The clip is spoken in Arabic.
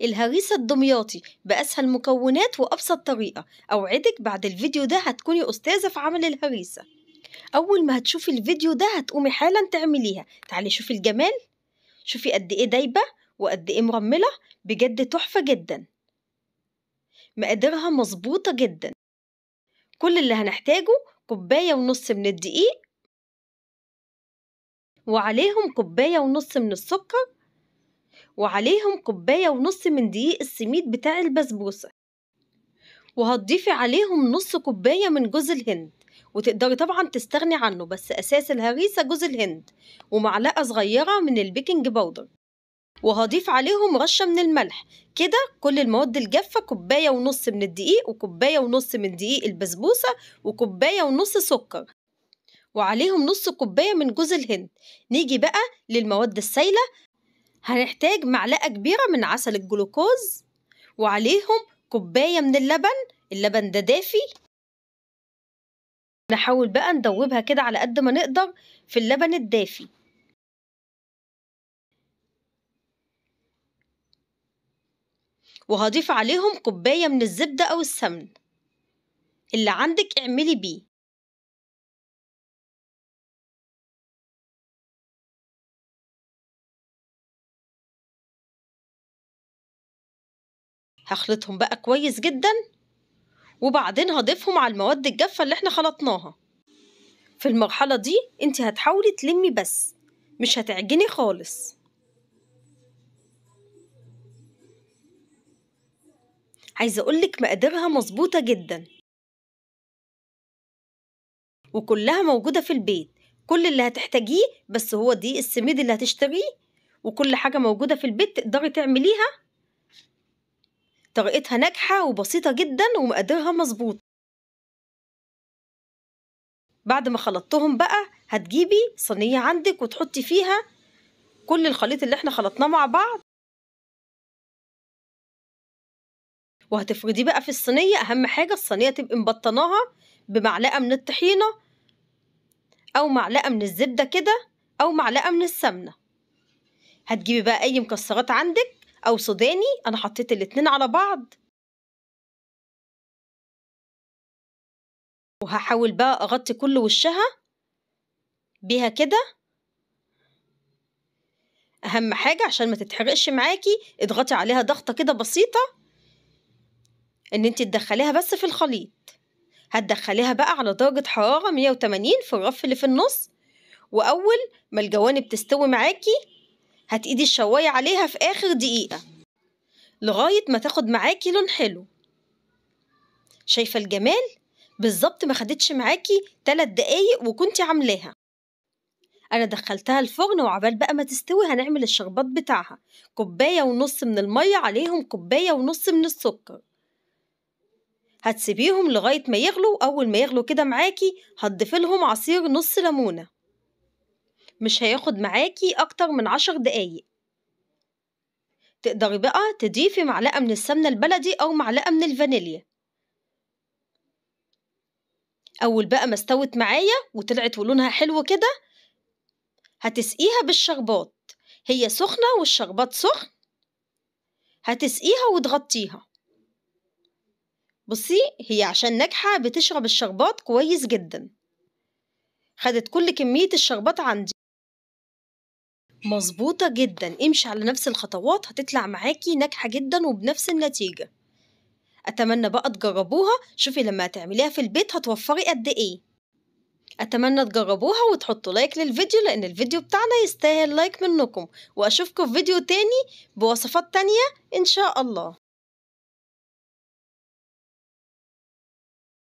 الهريسة الدمياطي بأسهل مكونات وأبسط طريقة أوعدك بعد الفيديو ده هتكوني أستاذة في عمل الهريسة أول ما هتشوفي الفيديو ده هتقومي حالا تعمليها تعالي شوفي الجمال شوفي قد إيه دايبة وقد إيه مرملة بجد تحفة جدا مقاديرها مظبوطة جدا كل اللي هنحتاجه كوباية ونص من الدقيق وعليهم كوباية ونص من السكر وعليهم كوباية ونص من دقيق السميد بتاع البسبوسة وهتضيفي عليهم نص كوباية من جوز الهند وتقدري طبعا تستغني عنه بس أساس الهريسة جوز الهند ومعلقة صغيرة من البيكنج باودر وهضيف عليهم رشة من الملح كده كل المواد الجافة كوباية ونص من الدقيق وكوباية ونص من دقيق البسبوسة وكوباية ونص سكر وعليهم نص كوباية من جوز الهند نيجي بقى للمواد السايلة هنحتاج معلقة كبيرة من عسل الجلوكوز وعليهم كوباية من اللبن اللبن ده دافي نحاول بقى ندوبها كده على قد ما نقدر في اللبن الدافي وهضيف عليهم كوباية من الزبدة أو السمن اللي عندك اعملي بيه هخلطهم بقى كويس جدا وبعدين هضيفهم على المواد الجافة اللي احنا خلطناها في المرحلة دي انت هتحاولي تلمي بس مش هتعجني خالص عايزة اقولك مقاديرها مظبوطة جدا وكلها موجودة في البيت كل اللي هتحتاجيه بس هو دي السميد اللي هتشتريه وكل حاجة موجودة في البيت تقدري تعمليها طريقتها ناجحة وبسيطة جدا ومقاديرها مظبوط بعد ما خلطتهم بقى هتجيبي صينية عندك وتحطي فيها كل الخليط اللي احنا خلطناه مع بعض وهتفرديه بقى في الصينية أهم حاجة الصينية تبقي مبطناها بمعلقة من الطحينة أو معلقة من الزبدة كده أو معلقة من السمنة هتجيبي بقى أي مكسرات عندك أو سوداني أنا حطيت الاتنين على بعض وهحاول بقى أغطي كل وشها بيها كده أهم حاجة عشان ما تتحرقش معاكي اضغطي عليها ضغطة كده بسيطة إن انت تدخليها بس في الخليط هتدخليها بقى على درجة حرارة 180 في الرف اللي في النص وأول ما الجوانب تستوي معاكي هتقيدي الشواية عليها في آخر دقيقة لغاية ما تاخد معاكي لون حلو شايفة الجمال؟ بالظبط ما خدتش معاكي تلات دقايق وكنتي عاملاها انا دخلتها الفرن وعبال بقى ما تستوي هنعمل الشربات بتاعها كوبايه ونص من الميه عليهم كوبايه ونص من السكر هتسيبيهم لغايه ما يغلوا اول ما يغلوا كده معاكي هتضيفي لهم عصير نص ليمونه مش هياخد معاكي أكتر من عشر دقايق تقدري بقى تضيفي معلقة من السمنة البلدي أو معلقة من الفانيليا أول بقى ما استوت معايا وطلعت ولونها حلو كده هتسقيها بالشربات هي سخنة والشربات سخن هتسقيها وتغطيها بصي هي عشان ناجحة بتشرب الشربات كويس جدا خدت كل كمية الشربات عندي مظبوطة جدا امشي على نفس الخطوات هتطلع معاكي ناجحة جدا وبنفس النتيجة أتمنى بقى تجربوها شوفي لما هتعمليها في البيت هتوفري قد إيه أتمنى تجربوها وتحطوا لايك للفيديو لأن الفيديو بتاعنا يستاهل لايك منكم وأشوفكم في فيديو تاني بوصفات تانية إن شاء الله